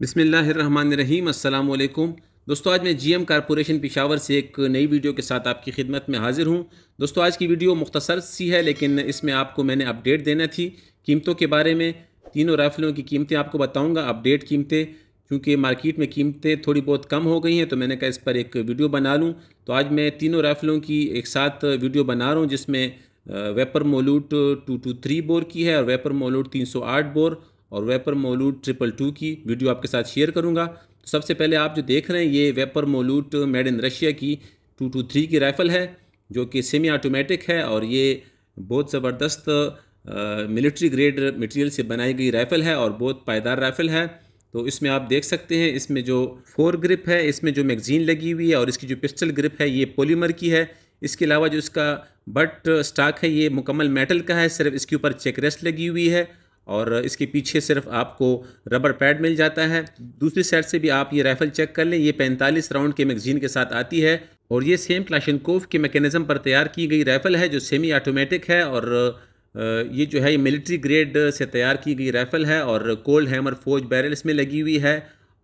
बिसमीम अल्लाम दोस्तों आज मैं जीएम कॉरपोरेशन पिशावर से एक नई वीडियो के साथ आपकी खिदमत में हाज़िर हूँ दोस्तों आज की वीडियो मुख्तसर सी है लेकिन इसमें आपको मैंने अपडेट देना थी कीमतों के बारे में तीनों राइफलों की कीमतें आपको बताऊँगा अपडेट कीमतें क्योंकि मार्केट में कीमतें थोड़ी बहुत कम हो गई हैं तो मैंने कहा इस पर एक वीडियो बना लूँ तो आज मैं तीनों राइफलों की एक साथ वीडियो बना रहा हूँ जिसमें Vepr Molot two two three bore की है और वेपर मोलूट तीन सौ आठ बोर और वेपर मोलूट ट्रिपल टू की वीडियो आपके साथ शेयर करूँगा तो सबसे पहले आप जो देख रहे हैं ये Vepr Molot made in Russia की टू टू थ्री की राइफ़ल है जो कि सेमी ऑटोमेटिक है और ये बहुत ज़बरदस्त मिलिट्री ग्रेड मटेरियल से बनाई गई राइफ़ल है और बहुत पायदार राइफ़ल है तो इसमें आप देख सकते हैं इसमें जो फोर ग्रिप है इसमें जो मैगज़ीन लगी हुई है और इसकी जो पिस्टल ग्रिप है ये पोलीमर की है इसके अलावा जो इसका बट स्टाक है ये मुकम्मल मेटल का है सिर्फ इसके ऊपर चेक रेस्ट लगी हुई है और इसके पीछे सिर्फ आपको रबर पैड मिल जाता है दूसरी साइड से भी आप ये राइफ़ल चेक कर लें ये 45 राउंड के मैगजीन के साथ आती है और ये सेम क्लाशनकोव के मेकेनिज़म पर तैयार की गई राइफ़ल है जो सेमी ऑटोमेटिक है और ये जो है ये मिलिट्री ग्रेड से तैयार की गई राइफ़ल है और कोल्ड हैमर फौज बैरल इसमें लगी हुई है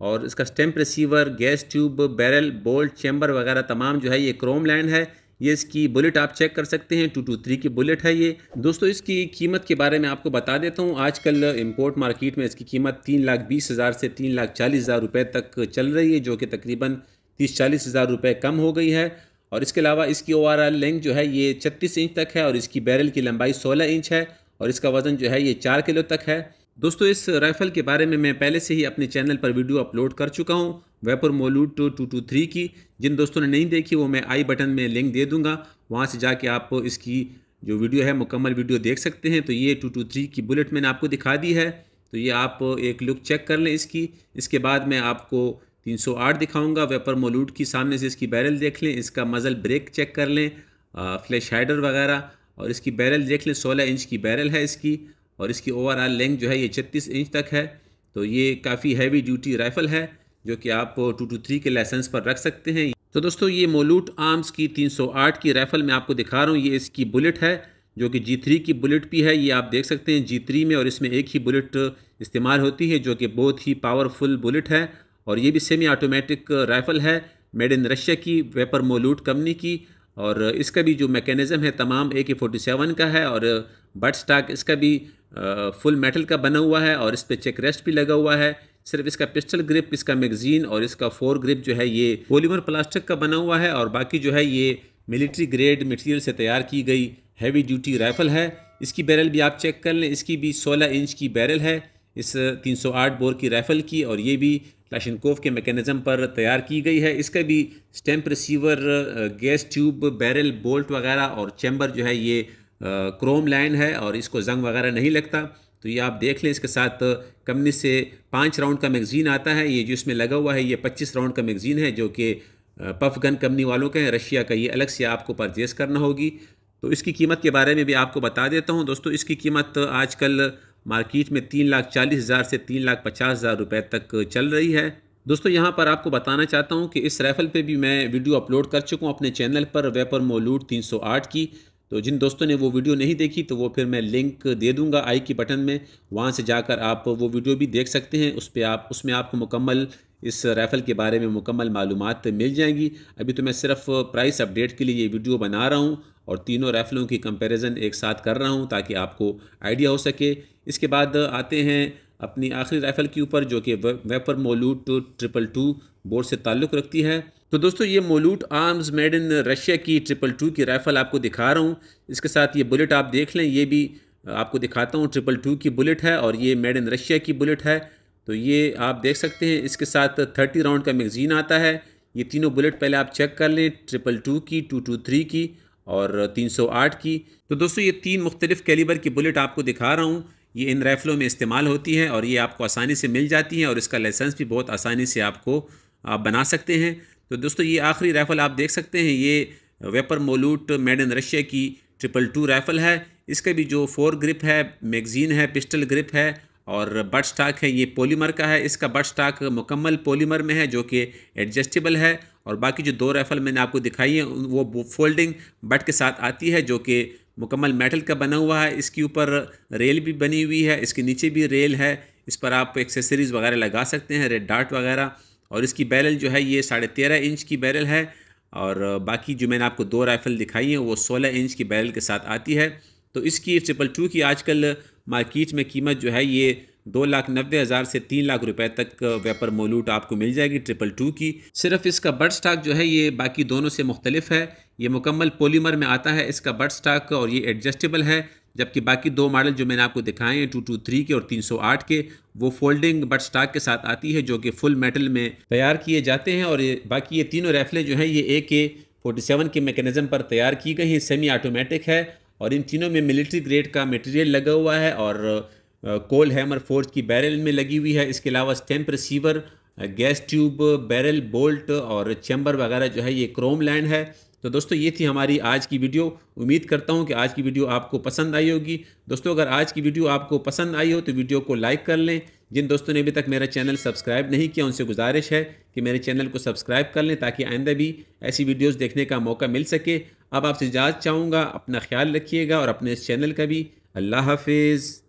और इसका stamp receiver gas tube barrel bolt chamber वगैरह तमाम जो है ये क्रोम लैंड है ये इसकी बुलेट आप चेक कर सकते हैं टू टू थ्री की बुलेट है ये दोस्तों इसकी कीमत के बारे में आपको बता देता हूँ आजकल इम्पोर्ट मार्केट में इसकी कीमत तीन लाख बीस हज़ार से तीन लाख चालीस हज़ार रुपये तक चल रही है जो कि तकरीबन तीस चालीस हज़ार रुपये कम हो गई है और इसके अलावा इसकी ओवरऑल लेंथ जो है ये छत्तीस इंच तक है और इसकी बैरल की लंबाई सोलह इंच है और इसका वज़न जो है ये चार किलो तक है दोस्तों इस राइफ़ल के बारे में मैं पहले से ही अपने चैनल पर वीडियो अपलोड कर चुका हूँ Vepr Molot two two three की जिन दोस्तों ने नहीं देखी वो मैं आई बटन में लिंक दे दूँगा वहाँ से जाके आप इसकी जो वीडियो है मुकम्मल वीडियो देख सकते हैं तो ये टू टू थ्री की बुलेट मैंने आपको दिखा दी है तो ये आप एक लुक चेक कर लें इसकी इसके बाद मैं आपको तीन सौ आठ दिखाऊँगा वेपर मोलूट की सामने से इसकी बैरल देख लें इसका मज़ल ब्रेक चेक कर लें फ्लैश हाइडर वगैरह और इसकी बैरल देख लें सोलह इंच की बैरल है इसकी और इसकी ओवरऑल लेंथ जो है ये छत्तीस इंच तक है तो ये काफ़ी हैवी ड्यूटी राइफ़ल है जो कि आप टू टू थ्री के लाइसेंस पर रख सकते हैं तो दोस्तों ये मोलूट आर्म्स की 308 की राइफ़ल मैं आपको दिखा रहा हूँ ये इसकी बुलेट है जो कि जी की बुलेट भी है ये आप देख सकते हैं जी में और इसमें एक ही बुलेट इस्तेमाल होती है जो कि बहुत ही पावरफुल बुलेट है और ये भी सेमी ऑटोमेटिक राइफ़ल है मेड इन रशिया की वेपर मोलूट कंपनी की और इसका भी जो मेकेनिज़म है तमाम ए के सेवन का है और बट स्टाक इसका भी फुल मेटल का बना हुआ है और इस पर चेक रेस्ट भी लगा हुआ है सिर्फ इसका पिस्टल ग्रिप इसका मैगजीन और इसका फोर ग्रिप जो है ये पोलीमर प्लास्टिक का बना हुआ है और बाकी जो है ये मिलिट्री ग्रेड मटेरियल से तैयार की गई हैवी ड्यूटी राइफ़ल है इसकी बैरल भी आप चेक कर लें इसकी भी 16 इंच की बैरल है इस 308 बोर की राइफ़ल की और ये भी क्लाशनकोव के मेकनिज़म पर तैयार की गई है इसका भी stamp receiver gas tube barrel bolt वगैरह और चैम्बर जो है ये क्रोम लाइन है और इसको जंग वगैरह नहीं लगता तो ये आप देख लें इसके साथ कंपनी से पाँच राउंड का मैगज़ीन आता है ये जो इसमें लगा हुआ है ये पच्चीस राउंड का मैगज़ीन है जो कि पफ गन कंपनी वालों के हैं रशिया का ये अलग से आपको परचेज़ करना होगी तो इसकी कीमत के बारे में भी आपको बता देता हूँ दोस्तों इसकी कीमत आजकल मार्केट में तीन लाख चालीस हज़ार से तीन लाख पचास हज़ार रुपये तक चल रही है दोस्तों यहाँ पर आपको बताना चाहता हूँ कि इस राइफ़ल पे भी मैं वीडियो अपलोड कर चुका हूँ अपने चैनल पर वेपर मोलूड 308 की तो जिन दोस्तों ने वो वीडियो नहीं देखी तो वो फिर मैं लिंक दे दूंगा आई की बटन में वहाँ से जाकर आप वो वीडियो भी देख सकते हैं उस पर आप उसमें आपको मुकम्मल इस राइफ़ल के बारे में मुकम्मल मालूम मिल जाएंगी अभी तो मैं सिर्फ प्राइस अपडेट के लिए ये वीडियो बना रहा हूँ और तीनों राइफ़लों की कंपैरिजन एक साथ कर रहा हूँ ताकि आपको आइडिया हो सके इसके बाद आते हैं अपनी आखिरी राइफ़ल के ऊपर जो कि Vepr Molot triple two bore से ताल्लुक़ रखती है तो दोस्तों ये Molot arms made in Russia की ट्रिपल टू की राइफ़ल आपको दिखा रहा हूँ इसके साथ ये बुलेट आप देख लें ये भी आपको दिखाता हूँ ट्रिपल टू की बुलेट है और ये मेड इन रशिया की बुलेट है तो ये आप देख सकते हैं इसके साथ थर्टी राउंड का मैगज़ीन आता है ये तीनों बुलेट पहले आप चेक कर लें ट्रिपल टू की टू टू थ्री की और तीन सौ आठ की तो दोस्तों ये तीन मुख्तलिफ़ कैलिबर की बुलेट आपको दिखा रहा हूँ ये इन राइफ़लों में इस्तेमाल होती है और ये आपको आसानी से मिल जाती है और इसका लाइसेंस भी बहुत आसानी से आपको आप बना सकते हैं तो दोस्तों ये आखिरी राइफ़ल आप देख सकते हैं ये Vepr Molot made in Russia की ट्रिपल टू राइफ़ल है इसका भी जो फोर ग्रिप है मैगज़ीन है पिस्टल ग्रिप है और बट स्टाक है ये पॉलीमर का है इसका बट स्टाक मुकम्मल पॉलीमर में है जो कि एडजस्टेबल है और बाकी जो दो राइफ़ल मैंने आपको दिखाई है वो फोल्डिंग बट के साथ आती है जो कि मुकम्मल मेटल का बना हुआ है इसके ऊपर रेल भी बनी हुई है इसके नीचे भी रेल है इस पर आप एक्सेसरीज़ वगैरह लगा सकते हैं रेड डार्ट वगैरह और इसकी बैरल जो है ये साढ़े तेरह इंच की बैरल है और बाकी जो मैंने आपको दो राइफ़ल दिखाई हैं वो सोलह इंच की बैरल के साथ आती है तो इसकी ट्रिपल टू की आजकल मार्केट में कीमत जो है ये दो लाख नब्बे हज़ार से तीन लाख रुपए तक वेपर मोलूट आपको मिल जाएगी ट्रिपल टू की सिर्फ इसका बर्ड स्टाक जो है ये बाकी दोनों से मुख्तलिफ है ये मुकम्मल पोलीमर में आता है इसका बर्ड स्टाक और ये एडजस्टेबल है जबकि बाकी दो मॉडल जो मैंने आपको दिखाए हैं टू टू थ्री के और 308 के वो फोल्डिंग बट स्टाक के साथ आती है जो कि फुल मेटल में तैयार किए जाते हैं और ये बाकी ये तीनों राइफलें जो हैं ये ए के फोर्टी सेवन के मेकनिज़म पर तैयार की गई हैं सेमी आटोमेटिक है और इन तीनों में मिलिट्री ग्रेड का मटेरियल लगा हुआ है और कोल हैमर फोर्ज की बैरल में लगी हुई है इसके अलावा stamp receiver gas tube barrel bolt और चैम्बर वगैरह जो है ये क्रोम लैंड है तो दोस्तों ये थी हमारी आज की वीडियो उम्मीद करता हूँ कि आज की वीडियो आपको पसंद आई होगी दोस्तों अगर आज की वीडियो आपको पसंद आई हो तो वीडियो को लाइक कर लें जिन दोस्तों ने अभी तक मेरा चैनल सब्सक्राइब नहीं किया उनसे गुजारिश है कि मेरे चैनल को सब्सक्राइब कर लें ताकि आइंदा भी ऐसी वीडियोस देखने का मौका मिल सके अब आपसे इजाज़त चाहूँगा अपना ख्याल रखिएगा और अपने इस चैनल का भी अल्लाह हाफिज़